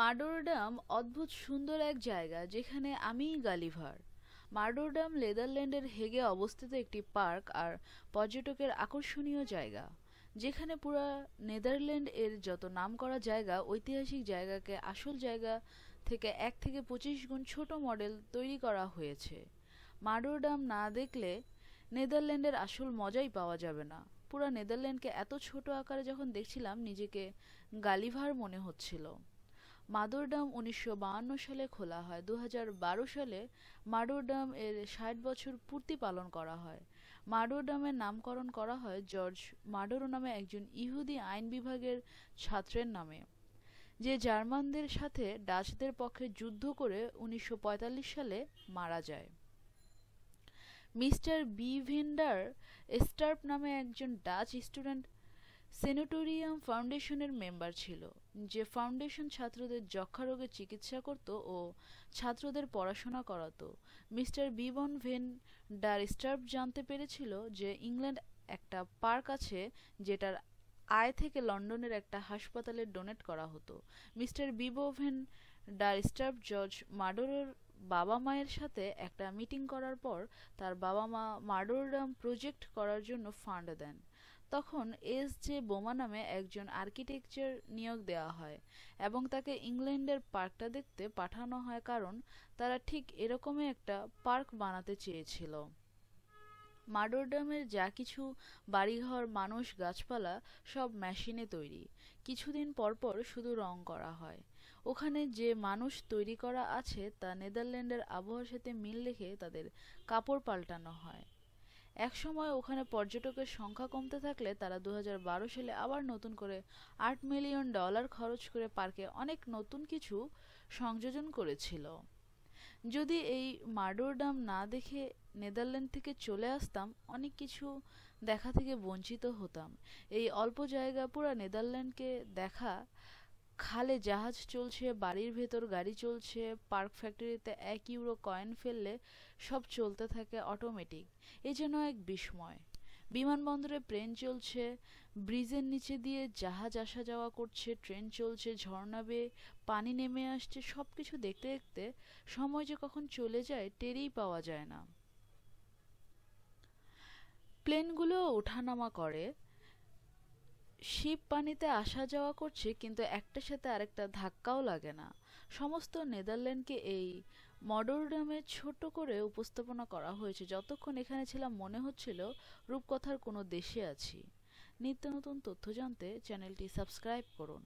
মাডোরডাম অদ্ভুত সুন্দর এক জায়গা যেখানে আমি গালিভার মাডোরডাম নেদারল্যান্ডের হেগে অবস্থিত একটি পার্ক আর পর্যটকের আকর্ষণীয় জায়গা যেখানে পুরা নেদারল্যান্ড এর যত নাম করা জায়গা ঐতিহাসিক জায়গাকে আসল জায়গা থেকে এক থেকে পঁচিশ গুণ ছোট মডেল তৈরি করা হয়েছে মাডোরডাম না দেখলে নেদারল্যান্ডের আসল মজাই পাওয়া যাবে না পুরা নেদারল্যান্ডকে এত ছোট আকারে যখন দেখছিলাম নিজেকে গালিভার মনে হচ্ছিল মাদুর ড্যাম উনিশশো সালে খোলা হয় দু সালে মাডুর এর ষাট বছর পূর্তি পালন করা হয় মাডুর নামকরণ করা হয় জর্জ মাডুরো নামে একজন ইহুদি আইন বিভাগের ছাত্রের নামে যে জার্মানদের সাথে ডাচদের পক্ষে যুদ্ধ করে উনিশশো সালে মারা যায় মিস্টার বিভিন্ডার স্টার্প নামে একজন ডাচ স্টুডেন্ট সেনেটোরিয়াম ফাউন্ডেশনের মেম্বার ছিল যে ফাউন্ডেশন ছাত্রদের যক্ষা রোগে চিকিৎসা করত ও ছাত্রদের পড়াশোনা করাত মিস্টার বিবন ভেন ডার স্টার্ব জানতে পেরেছিল যে ইংল্যান্ড একটা পার্ক আছে যেটার আয় থেকে লন্ডনের একটা হাসপাতালে ডোনেট করা হতো মিস্টার বিবোভেন ডার স্টার্প জর্জ মার্ডোরের বাবা মায়ের সাথে একটা মিটিং করার পর তার বাবা মা মার্ডোরডাম প্রজেক্ট করার জন্য ফান্ড দেন তখন এস জে বোমা নামে একজন আর্কিটেকচার নিয়োগ দেওয়া হয় এবং তাকে ইংল্যান্ডের পার্কটা দেখতে পাঠানো হয় কারণ তারা ঠিক এরকমই একটা পার্ক বানাতে চেয়েছিল মাডোরডামের যা কিছু বাড়িঘর মানুষ গাছপালা সব মেশিনে তৈরি কিছুদিন পরপর শুধু রং করা হয় ওখানে যে মানুষ তৈরি করা আছে তা নেদারল্যান্ডের আবহাওয়ার সাথে মিল রেখে তাদের কাপড় পাল্টানো হয় একসময় ওখানে পর্যটকের সংখ্যা কমতে থাকলে তারা দু সালে আবার নতুন করে আট মিলিয়ন ডলার খরচ করে পার্কে অনেক নতুন কিছু সংযোজন করেছিল যদি এই মার্ডোরডাম না দেখে নেদারল্যান্ড থেকে চলে আসতাম অনেক কিছু দেখা থেকে বঞ্চিত হতাম এই অল্প জায়গা পুরো নেদারল্যান্ডকে দেখা খালে জাহাজ চলছে বাড়ির ভেতর গাড়ি চলছে পার্ক ফ্যাক্টরিতে এক ইউরো কয়েন ফেললে সব চলতে থাকে অটোমেটিক এ যেন এক বিস্ময় বিমানবন্দরে প্লেন চলছে ব্রিজের নিচে দিয়ে জাহাজ আসা যাওয়া করছে ট্রেন চলছে ঝর্ণা বেয়ে পানি নেমে আসছে সব কিছু দেখতে দেখতে সময় যে কখন চলে যায় টেরেই পাওয়া যায় না প্লেনগুলো ওঠানামা করে শিব পানিতে আসা যাওয়া করছে কিন্তু একটার সাথে আরেকটা ধাক্কাও লাগে না সমস্ত নেদারল্যান্ডকে এই মডার্নামে ছোট করে উপস্থাপনা করা হয়েছে যতক্ষণ এখানে ছিলাম মনে হচ্ছিল রূপকথার কোনো দেশে আছি নিত্য নতুন তথ্য জানতে চ্যানেলটি সাবস্ক্রাইব করুন